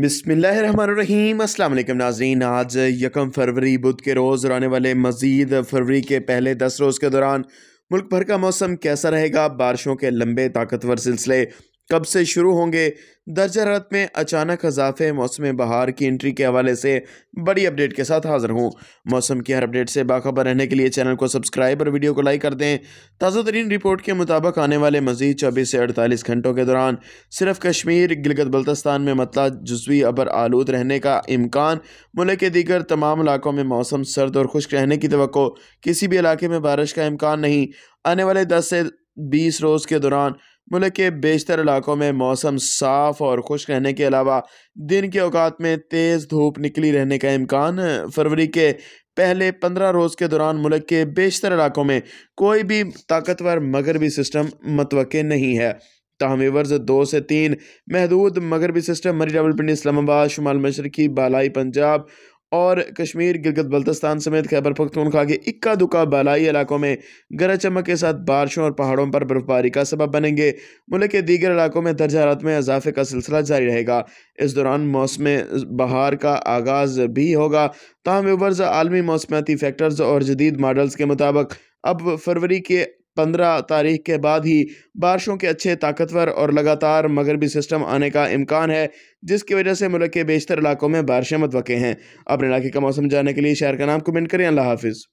अस्सलाम वालेकुम नाजरीन आज यकम फरवरी बुध के रोज़ और आने वाले मज़ीद फरवरी के पहले दस रोज़ के दौरान मुल्क भर का मौसम कैसा रहेगा बारिशों के लंबे ताकतवर सिलसिले कब से शुरू होंगे दर्ज रत में अचानक अजाफे मौसम बहार की एंट्री के हवाले से बड़ी अपडेट के साथ हाजिर हूँ मौसम की हर अपडेट से बाखबर रहने के लिए चैनल को सब्सक्राइब और वीडियो को लाइक कर दें ताज़ा तरीन रिपोर्ट के मुताबिक आने वाले मजीद चौबीस से अड़तालीस घंटों के दौरान सिर्फ कश्मीर गिलगत बल्तस्तान में मतला जजवी अबर आलूद रहने का इम्कान मुल्क के दीगर तमाम इलाकों में मौसम सर्द और खुश्क रहने की तो किसी भी इलाके में बारिश का इम्कान नहीं आने वाले दस से बीस रोज़ के दौरान मुल्क के बेशतर इलाकों में मौसम साफ़ और खुश रहने के अलावा दिन के अवकात में तेज़ धूप निकली रहने का इम्कान फरवरी के पहले पंद्रह रोज़ के दौरान मुल्क के बेशतर इलाकों में कोई भी ताकतवर मगरबी सिस्टम मतव नहीं है ताहम वर्ज दो से तीन महदूद मगरबी सिस्टम मरी रावलपिंडी इस्लामाबाद शुमाल मशरकी बालाई पंजाब और कश्मीर गिरगत बल्तिस्तान समेत खैबर पख्तूनखा के इक्का दुक्का बालाई इलाकों में गरज चमक के साथ बारिशों और पहाड़ों पर बर्फबारी का सबब बनेंगे मुल्क के दीगर इलाकों में दर्ज रात में इजाफे का सिलसिला जारी रहेगा इस दौरान मौसम बहार का आगाज़ भी होगा तहम आलमी मौसमियाती फैक्टर्स और जदीद मॉडल्स के मुताबिक अब फरवरी के पंद्रह तारीख के बाद ही बारिशों के अच्छे ताकतवर और लगातार मगरबी सिस्टम आने का इम्कान है जिसकी वजह से मुल्क के बेशतर इलाकों में बारिशें मतवके हैं अपने इलाके का मौसम जानने के लिए शहर का नाम कमेंट करें अल्लाह हाफिज़